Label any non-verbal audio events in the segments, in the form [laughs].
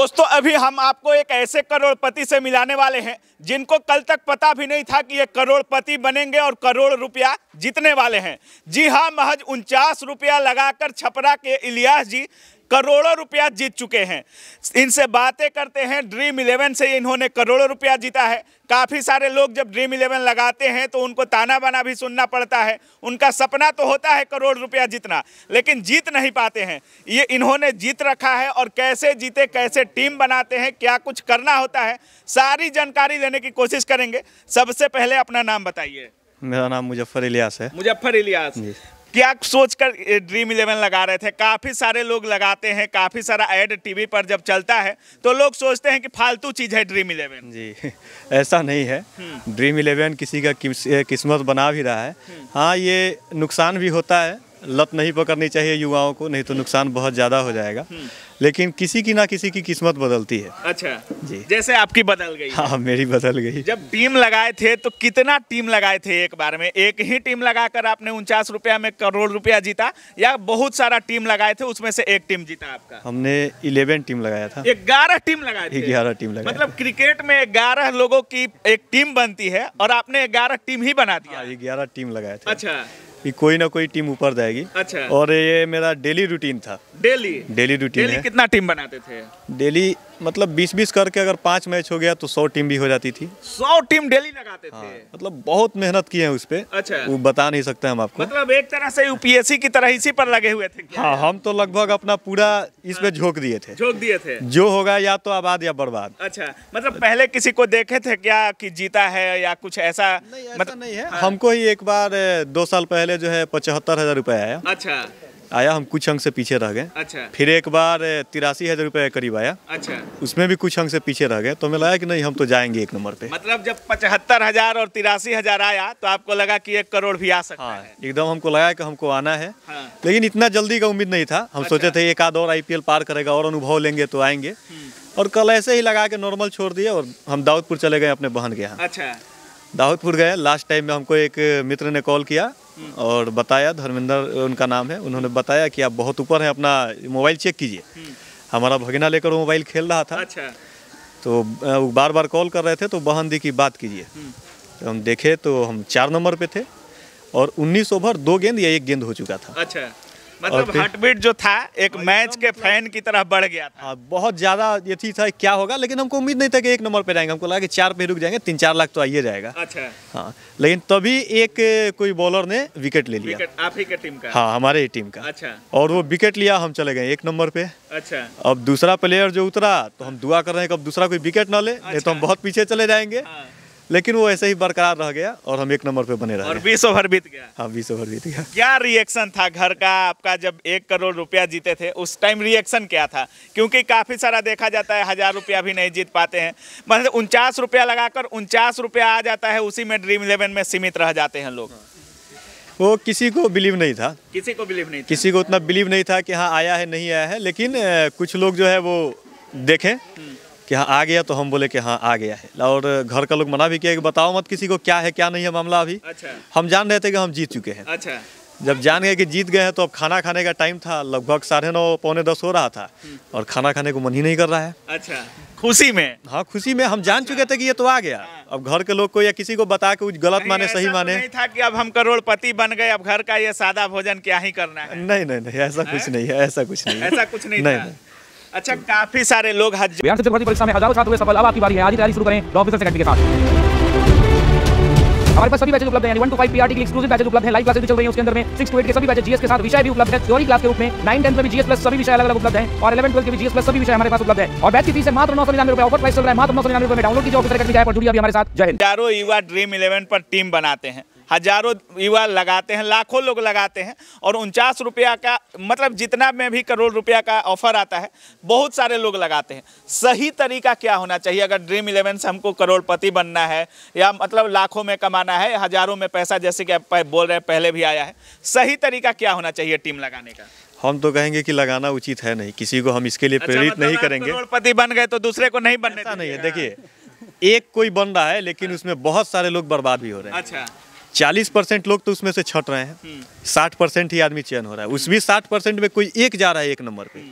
दोस्तों अभी हम आपको एक ऐसे करोड़पति से मिलाने वाले हैं जिनको कल तक पता भी नहीं था कि ये करोड़पति बनेंगे और करोड़ रुपया जीतने वाले हैं जी हाँ महज उनचास रुपया लगाकर छपरा के इलियास जी करोड़ों रुपया जीत चुके हैं इनसे बातें करते हैं ड्रीम इलेवन से इन्होंने करोड़ों रुपया जीता है काफ़ी सारे लोग जब ड्रीम इलेवन लगाते हैं तो उनको ताना बाना भी सुनना पड़ता है उनका सपना तो होता है करोड़ रुपया जीतना लेकिन जीत नहीं पाते हैं ये इन्होंने जीत रखा है और कैसे जीते कैसे टीम बनाते हैं क्या कुछ करना होता है सारी जानकारी लेने की कोशिश करेंगे सबसे पहले अपना नाम बताइए मेरा नाम मुजफ्फर इलियास है मुजफ्फर इलियास क्या सोच कर ड्रीम इलेवन लगा रहे थे काफ़ी सारे लोग लगाते हैं काफ़ी सारा ऐड टीवी पर जब चलता है तो लोग सोचते हैं कि फालतू चीज़ है ड्रीम इलेवन जी [laughs] ऐसा नहीं है ड्रीम हम्म। इलेवन किसी का किस्मत बना भी रहा है हम्म। हाँ ये नुकसान भी होता है लत नहीं पकड़नी चाहिए युवाओं को नहीं तो नुकसान बहुत ज़्यादा हो जाएगा हम्म। लेकिन किसी की ना किसी की किस्मत बदलती है अच्छा जी जैसे आपकी बदल गई हाँ मेरी बदल गई जब टीम लगाए थे तो कितना टीम लगाए थे एक बार में एक ही टीम लगाकर आपने उनचास रुपया में करोड़ रुपया जीता या बहुत सारा टीम लगाए थे उसमें से एक टीम जीता आपका हमने इलेवन टीम लगाया था ग्यारह टीम लगाई थी ग्यारह टीम लगाया मतलब क्रिकेट में ग्यारह लोगों की एक टीम बनती है और आपने ग्यारह टीम ही बना दिया हाँ, ग्यारह टीम लगाया था अच्छा कि कोई ना कोई टीम ऊपर जाएगी अच्छा और ये मेरा डेली रूटीन था डेली डेली रूटीन डेली कितना टीम बनाते थे डेली मतलब बीस बीस करके अगर पांच मैच हो गया तो सौ टीम भी हो जाती थी सौ टीम डेली लगाते हाँ, थे मतलब बहुत मेहनत की है उस पर अच्छा वो बता नहीं सकते हम आपको मतलब एक तरह से यूपीएससी की तरह इसी पर लगे हुए थे हाँ हम तो लगभग अपना पूरा इस पे झोंक दिए थे झोंक दिए थे जो होगा या तो आबाद या बर्बाद अच्छा मतलब पहले किसी को देखे थे क्या की जीता है या कुछ ऐसा मतलब नहीं है हाँ। हमको ही एक बार दो साल पहले जो है पचहत्तर हजार रुपया आया अच्छा आया हम कुछ अंक से पीछे रह गए अच्छा फिर एक बार तिरासी हजार रूपए करीब आया अच्छा उसमें भी कुछ अंक से पीछे रह गए तो हमें लगा कि नहीं हम तो जाएंगे एक नंबर पे मतलब जब पचहत्तर हजार और तिरासी हजार आया तो आपको लगा कि एक करोड़ भी आ सकता हाँ, है एकदम हमको लगा कि हमको आना है हाँ। लेकिन इतना जल्दी का उम्मीद नहीं था हम अच्छा। सोचे थे एक आध और आई पार करेगा और अनुभव लेंगे तो आएंगे हम्म। और कल ऐसे ही लगा के नॉर्मल छोड़ दिए और हम दाऊदपुर चले गए अपने बहन के यहाँ अच्छा दाऊदपुर गए लास्ट टाइम में हमको एक मित्र ने कॉल किया और बताया धर्मेंद्र उनका नाम है उन्होंने बताया कि आप बहुत ऊपर हैं अपना मोबाइल चेक कीजिए हम्म। हमारा भगना लेकर वो मोबाइल खेल रहा था अच्छा तो बार बार कॉल कर रहे थे तो बहन दी की बात कीजिए हम्म। तो हम देखे तो हम चार नंबर पे थे और 19 ओवर दो गेंद या एक गेंद हो चुका था अच्छा मतलब बीट जो था एक मैच के फैन की तरह बढ़ गया था हाँ, बहुत ज़्यादा ये थी था क्या होगा लेकिन हमको उम्मीद नहीं था कि एक नंबर पे जाएंगे हमको लगा कि चार पे रुक जाएंगे तीन चार लाख तो आइए जाएगा अच्छा हाँ लेकिन तभी एक कोई बॉलर ने विकेट ले लिया आप ही के टीम का हाँ हमारे ही टीम का अच्छा और वो विकेट लिया हम चले गए एक नंबर पे अच्छा अब दूसरा प्लेयर जो उतरा तो हम दुआ कर रहे हैं कि अब दूसरा कोई विकेट ना ले नहीं तो हम अच्छा। बहुत पीछे चले जाएंगे हाँ। लेकिन वो ऐसे ही बरकरार रह गया और हम एक नंबर पे बने रहे और बीस ओवर बीत गया हाँ बीस ओवर बीत गया क्या रिएक्शन था घर का आपका जब एक करोड़ रुपया जीते थे उस टाइम रिएक्शन क्या था क्योंकि काफ़ी सारा देखा जाता है हज़ार रुपया भी नहीं जीत पाते हैं मतलब उनचास रुपया लगाकर उनचास रुपया आ जाता है उसी में ड्रीम इलेवन में सीमित रह जाते हैं लोग वो किसी को बिलीव नहीं था किसी को बिलीव नहीं किसी को उतना बिलीव नहीं था कि हाँ आया है नहीं आया है लेकिन कुछ लोग जो है वो देखें हम्म। कि हाँ आ गया तो हम बोले कि हाँ आ गया है और घर का लोग मना भी किया कि बताओ मत किसी को क्या है क्या नहीं है मामला अभी अच्छा हम जान रहे थे कि हम जीत चुके हैं अच्छा जब जान गए कि जीत गए हैं तो अब खाना खाने का टाइम था लगभग साढ़े नौ पौने दस हो रहा था हम्म। और खाना खाने को मन ही नहीं कर रहा है अच्छा खुशी में हाँ खुशी में हम जान अच्छा। चुके थे कि ये तो आ गया हाँ। अब घर के लोग को या किसी को बता के गलत माने सही तो माने नहीं था कि अब हम करोड़पति बन गए अब घर का ये सादा भोजन क्या ही करना है नहीं नहीं नहीं ऐसा हाँ? कुछ नहीं है ऐसा कुछ नहीं ऐसा कुछ नहीं नहीं अच्छा काफी सारे लोग हज परीक्षा में हजारों छात्र सफल अब आपकी बारी है आज तैयारी शुरू करें ऑफिसर के साथ हमारे पास सभी बैचेज उपलब्ध हैं वन टू फाइव पीआरटी के एक्सक्लूसिव बैचेज उपलब्ध हैं लाइव क्लासेस भी चल रही है उसके अंदर में सिक्स टू एट के सभी बैचेज जीएस के साथ विषय भी उपलब्ध है थ्योरी क्लास के रूप में नाइन टेंथ में भी जीएस प्लस सभी विषय अलग अलग उपलब्ध है और इलेवन ट्वेल्थ के भी जीएस प्लस सभी विषय हमारे पास उपलब्ध है और बैच की फीस मात्र नौ सौ निन्यानवे ऑफर प्राइस चल रहा है मात्र नौ सौ निन्यानवे डाउनलोड कीजिए ऑफिसर पर हमारे साथ जय हिंद चारों युवा ड्रीम इलेवन पर टीम बनाते हैं हजारों युवा लगाते हैं लाखों लोग लगाते हैं और उनचास रुपया का मतलब जितना में भी करोड़ रुपया का ऑफर आता है बहुत सारे लोग लगाते हैं सही तरीका क्या होना चाहिए अगर ड्रीम इलेवन से हमको करोड़पति बनना है या मतलब लाखों में कमाना है हजारों में पैसा जैसे कि आप बोल रहे हैं पहले भी आया है सही तरीका क्या होना चाहिए टीम लगाने का हम तो कहेंगे कि लगाना उचित है नहीं किसी को हम इसके लिए अच्छा, प्रेरित मतलब नहीं करेंगे करोड़पति बन गए तो दूसरे को नहीं बनने नहीं है देखिए एक कोई बन रहा है लेकिन हाँ। उसमें बहुत सारे लोग बर्बाद भी हो रहे हैं अच्छा चालीस परसेंट लोग तो उसमें से छट रहे हैं हम्म। साठ परसेंट ही आदमी चयन हो रहा है उस भी साठ परसेंट में कोई एक जा रहा है एक नंबर पे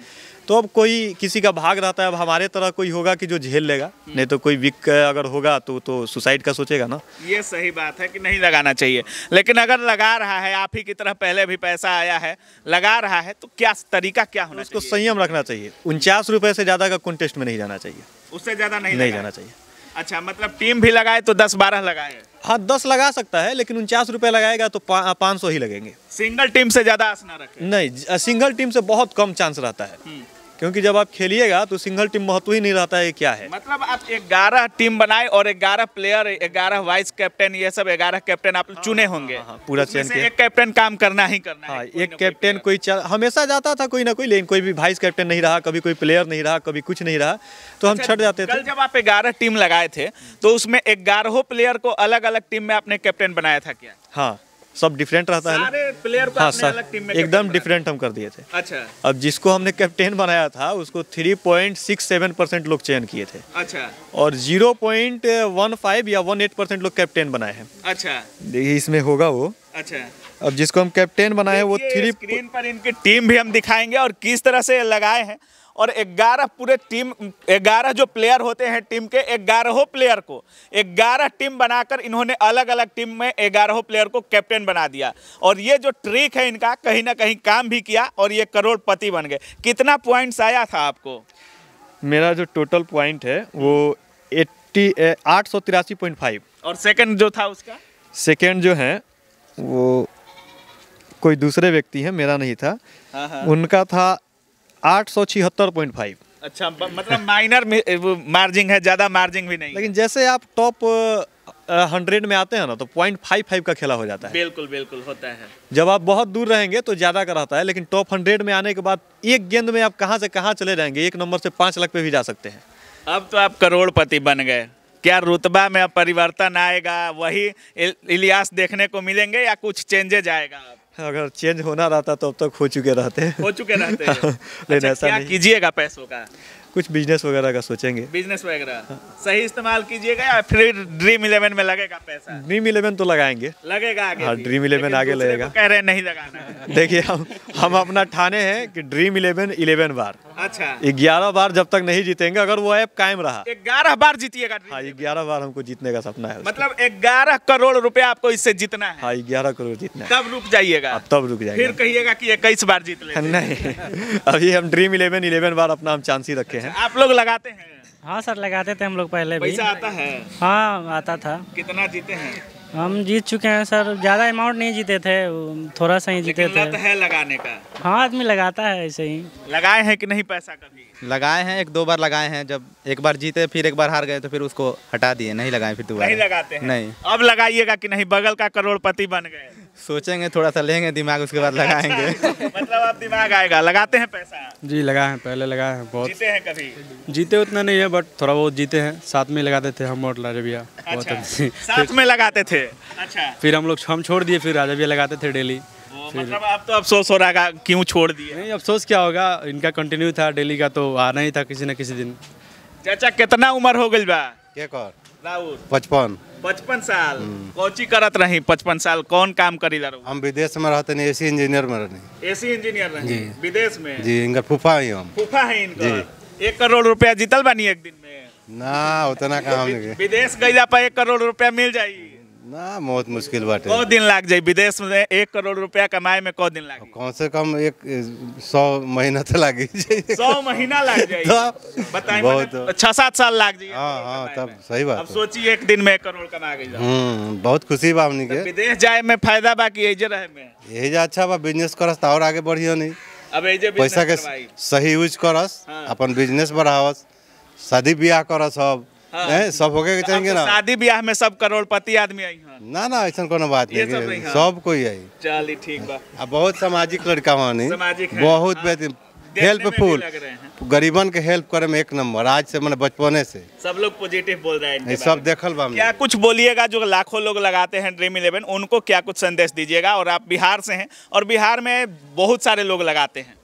तो अब कोई किसी का भाग रहता है अब हमारे तरह कोई होगा कि जो झेल लेगा हम्म। नहीं तो कोई विक अगर होगा तो तो सुसाइड का सोचेगा ना ये सही बात है कि नहीं लगाना चाहिए लेकिन अगर लगा रहा है आप ही की तरह पहले भी पैसा आया है लगा रहा है तो क्या तरीका क्या होना उसको संयम रखना चाहिए उनचास रुपये से ज़्यादा का कॉन्टेस्ट में नहीं जाना चाहिए उससे ज़्यादा नहीं, नहीं जाना चाहिए अच्छा मतलब टीम भी लगाए तो दस बारह लगाए हाँ दस लगा सकता है लेकिन उनचास रुपए लगाएगा तो पाँच सौ ही लगेंगे सिंगल टीम से ज़्यादा आस ना रखे नहीं सिंगल टीम से बहुत कम चांस रहता है हम्म। क्योंकि जब आप खेलिएगा तो सिंगल टीम महत्व ही नहीं रहता है क्या है मतलब आप ग्यारह टीम बनाए और ग्यारह प्लेयर ग्यारह वाइस कैप्टन ये सब ग्यारह कैप्टन आप हाँ, चुने हाँ, होंगे हाँ, हाँ, पूरा चयन एक कैप्टन काम करना ही करना हाँ, है एक कैप्टन कोई, कोई हमेशा जाता था कोई ना कोई लेकिन कोई भी वाइस कैप्टन नहीं रहा कभी कोई प्लेयर नहीं रहा कभी कुछ नहीं रहा तो हम अच्छा, छट जाते थे जब आप ग्यारह टीम लगाए थे तो उसमें ग्यारहों प्लेयर को अलग अलग टीम में आपने कैप्टन बनाया था क्या हाँ सब डिफरेंट रहता है प्लेयर को हाँ सर अलग टीम में एकदम डिफरेंट हम कर दिए थे अच्छा अब जिसको हमने कैप्टन बनाया था उसको 3.67 परसेंट लोग चयन किए थे अच्छा और 0.15 या 18 परसेंट लोग कैप्टन बनाए हैं अच्छा देखिए इसमें होगा वो अच्छा अब जिसको हम कैप्टन बनाए वो थ्री स्क्रीन पर इनकी टीम भी हम दिखाएंगे और किस तरह से लगाए हैं और 11 पूरे टीम 11 जो प्लेयर होते हैं टीम के ग्यारहों प्लेयर को 11 टीम बनाकर इन्होंने अलग अलग टीम में ग्यारहों प्लेयर को कैप्टन बना दिया और ये जो ट्रिक है इनका कहीं ना कहीं काम भी किया और ये करोड़पति बन गए कितना पॉइंट्स आया था आपको मेरा जो टोटल पॉइंट है वो एट्टी आठ सौ तिरासी पॉइंट फाइव और सेकेंड जो था उसका सेकेंड जो है वो कोई दूसरे व्यक्ति है मेरा नहीं था हाँ, हाँ। उनका था आठ सौ छिहत्तर पॉइंट फाइव अच्छा मतलब माइनर मार्जिन है ज़्यादा मार्जिन भी नहीं लेकिन जैसे आप टॉप हंड्रेड में आते हैं ना तो पॉइंट फाइव फाइव का खेला हो जाता है बिल्कुल बिल्कुल होता है जब आप बहुत दूर रहेंगे तो ज़्यादा का रहता है लेकिन टॉप हंड्रेड में आने के बाद एक गेंद में आप कहाँ से कहाँ चले जाएंगे एक नंबर से पाँच लाख पे भी जा सकते हैं अब तो आप करोड़पति बन गए क्या रुतबा में अब परिवर्तन आएगा वही इलियास देखने को मिलेंगे या कुछ चेंजेज आएगा अगर चेंज होना रहता तो अब तक हो चुके रहते हो चुके रहते [laughs] लेकिन अच्छा, ऐसा नहीं कीजिएगा पैसों का कुछ बिजनेस वगैरह का सोचेंगे बिजनेस वगैरह हाँ। सही इस्तेमाल कीजिएगा या फिर ड्रीम इलेवन में लगेगा पैसा ड्रीम इलेवन तो लगाएंगे लगेगा आगे हाँ ड्रीम इलेवन आगे लगेगा कह रहे नहीं लगाना [laughs] देखिए हम हम अपना ठाने हैं कि ड्रीम इलेवन इलेवन बार अच्छा ग्यारह बार जब तक नहीं जीतेंगे अगर वो ऐप कायम रहा ग्यारह बार जीतिएगा हाँ ग्यारह बार हमको जीतने का सपना है मतलब ग्यारह करोड़ रुपया आपको इससे जीतना है हाँ ग्यारह करोड़ जीतना है तब रुक जाइएगा हाँ, तब रुक जाएगा फिर कहिएगा की इक्कीस बार जीत ले [laughs] नहीं अभी हम ड्रीम इलेवन इलेवन बार अपना हम चांस ही रखे हैं अच्छा, आप लोग लगाते हैं हाँ सर लगाते थे हम लोग पहले पैसा आता है हाँ आता था कितना जीते हैं हम जीत चुके हैं सर ज़्यादा अमाउंट नहीं जीते थे थोड़ा सा ही जीते थे है लगाने का हाँ आदमी लगाता है ऐसे ही लगाए हैं कि नहीं पैसा कभी लगाए हैं एक दो बार लगाए हैं जब एक बार जीते फिर एक बार हार गए तो फिर उसको हटा दिए नहीं लगाए फिर दोबारा नहीं लगाते हैं नहीं अब लगाइएगा कि नहीं बगल का करोड़पति बन गए सोचेंगे थोड़ा सा लेंगे दिमाग उसके बाद लगाएंगे मतलब आप दिमाग आएगा लगाते हैं पैसा जी लगाए है पहले लगाए हैं बहुत जीते हैं कभी जीते उतना नहीं है बट थोड़ा बहुत जीते हैं साथ में लगाते थे हम और राजबिया बहुत अच्छा। अच्छी साथ में लगाते थे अच्छा फिर हम लोग हम छोड़ दिए फिर राजबिया लगाते थे डेली मतलब तो अफसोस हो रहा है क्यों छोड़ दिए नहीं अफसोस क्या होगा इनका कंटिन्यू था डेली का तो आना ही था किसी न किसी दिन चाचा कितना उम्र हो गई बा एक और राउर पचपन पचपन साल कोची करत रही पचपन साल कौन काम करी ला हम विदेश में रहते नहीं एसी इंजीनियर में रहते एसी इंजीनियर रहे विदेश में जी इनका फूफा ही हम फूफा है इनका जी एक करोड़ रुपया जीतल बानी एक दिन में ना उतना काम विदेश गई पर एक करोड़ रुपया मिल जाये ना बहुत मुश्किल बाटे कौ दिन लाग जाए विदेश में एक करोड़ रुपया कमाए में कौ दिन लाग कम से कम एक सौ महीना तो लाग सौ महीना लाग जाए [laughs] हाँ। बताइए बहुत तो छह सात साल लाग जाए हाँ हाँ तब सही बात अब सोचिए एक दिन में एक करोड़ कमा गई हम्म बहुत खुशी बा हमने तो के विदेश जाए में फायदा बाकी कि यही रहे में यही जा अच्छा बा बिजनेस करस तो और आगे बढ़ियो नहीं अब पैसा के सही यूज करस हाँ। अपन बिजनेस बढ़ावस शादी ब्याह करस सब हाँ। सब हो गए तो चाहेंगे ना शादी ब्याह में सब करोड़पति आदमी आई हाँ। ना ना ऐसा को बात नहीं, सब, नहीं हाँ। सब कोई आई चल ठीक बा अब बहुत सामाजिक लड़का हनी बहुत हाँ। बहुत हेल्पफुल गरीबन के हेल्प करे में एक नंबर आज से मैंने बचपने से सब लोग पॉजिटिव बोल रहे हैं सब देखल बा क्या कुछ बोलिएगा जो लाखों लोग लगाते हैं ड्रीम इलेवन उनको क्या कुछ संदेश दीजिएगा और आप बिहार से हैं और बिहार में बहुत सारे लोग लगाते हैं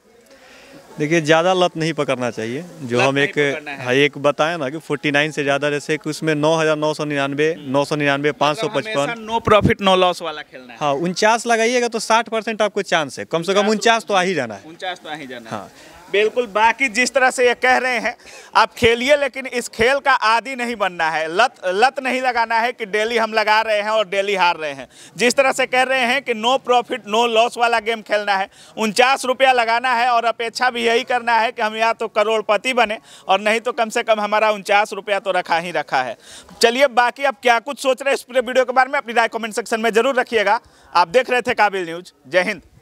देखिए ज़्यादा लत नहीं पकड़ना चाहिए जो हम एक हाँ एक बताएं ना कि 49 से ज़्यादा जैसे कि उसमें नौ हज़ार नौ सौ निन्यानवे नौ सौ निन्यानवे मतलब पाँच सौ पचपन नो प्रॉफिट नो लॉस वाला खेलना है हाँ उनचास लगाइएगा तो 60 परसेंट आपको चांस है कम से कम उनचास तो आ ही जाना है उनचास तो आ ही जाना है हाँ बिल्कुल बाकी जिस तरह से ये कह रहे हैं आप खेलिए लेकिन इस खेल का आदि नहीं बनना है लत लत नहीं लगाना है कि डेली हम लगा रहे हैं और डेली हार रहे हैं जिस तरह से कह रहे हैं कि नो प्रॉफिट नो लॉस वाला गेम खेलना है उनचास रुपया लगाना है और अपेक्षा भी यही करना है कि हम या तो करोड़पति बने और नहीं तो कम से कम हमारा उनचास रुपया तो रखा ही रखा है चलिए बाकी आप क्या कुछ सोच रहे हैं इस पूरे वीडियो के बारे में अपनी राय कॉमेंट सेक्शन में जरूर रखिएगा आप देख रहे थे काबिल न्यूज़ जय हिंद